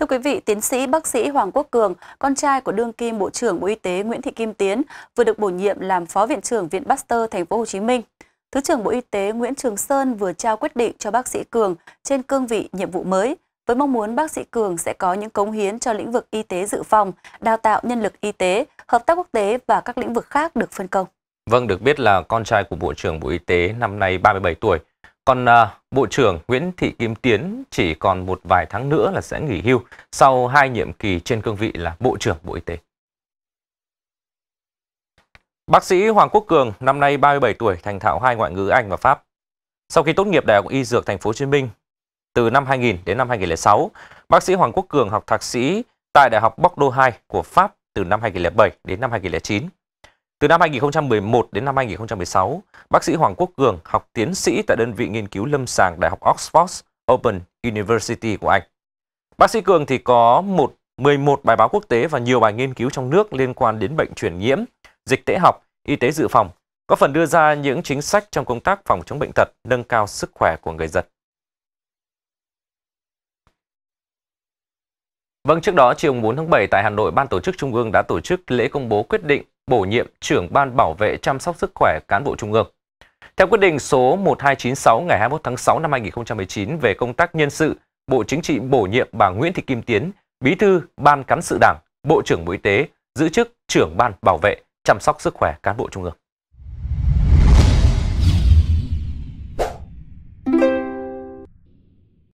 Thưa quý vị, tiến sĩ bác sĩ Hoàng Quốc Cường, con trai của đương kim Bộ trưởng Bộ Y tế Nguyễn Thị Kim Tiến, vừa được bổ nhiệm làm Phó Viện trưởng Viện Pasteur Thành phố Hồ Chí Minh. Thứ trưởng Bộ Y tế Nguyễn Trường Sơn vừa trao quyết định cho bác sĩ Cường trên cương vị nhiệm vụ mới với mong muốn bác sĩ Cường sẽ có những cống hiến cho lĩnh vực y tế dự phòng, đào tạo nhân lực y tế, hợp tác quốc tế và các lĩnh vực khác được phân công. Vâng, được biết là con trai của Bộ trưởng Bộ Y tế năm nay 37 tuổi, còn uh, Bộ trưởng Nguyễn Thị Kim Tiến chỉ còn một vài tháng nữa là sẽ nghỉ hưu sau hai nhiệm kỳ trên cương vị là Bộ trưởng Bộ Y tế. Bác sĩ Hoàng Quốc Cường, năm nay 37 tuổi, thành thạo hai ngoại ngữ Anh và Pháp. Sau khi tốt nghiệp Đại học Y Dược Thành phố Hồ Chí Minh từ năm 2000 đến năm 2006, bác sĩ Hoàng Quốc Cường học thạc sĩ tại Đại học Bordeaux 2 của Pháp từ năm 2007 đến năm 2009. Từ năm 2011 đến năm 2016, bác sĩ Hoàng Quốc Cường học tiến sĩ tại đơn vị nghiên cứu lâm sàng Đại học Oxford Open University của Anh. Bác sĩ Cường thì có một 11 bài báo quốc tế và nhiều bài nghiên cứu trong nước liên quan đến bệnh truyền nhiễm, dịch tễ học, y tế dự phòng, có phần đưa ra những chính sách trong công tác phòng chống bệnh tật, nâng cao sức khỏe của người dân. Vâng, trước đó chiều 4 tháng 7 tại Hà Nội, Ban tổ chức Trung ương đã tổ chức lễ công bố quyết định bổ nhiệm trưởng Ban bảo vệ chăm sóc sức khỏe cán bộ Trung ương. Theo quyết định số 1296 ngày 21 tháng 6 năm 2019 về công tác nhân sự, Bộ Chính trị bổ nhiệm bà Nguyễn Thị Kim Tiến, Bí thư Ban cán sự Đảng, Bộ trưởng Bộ Y tế, giữ chức trưởng Ban bảo vệ chăm sóc sức khỏe cán bộ Trung ương.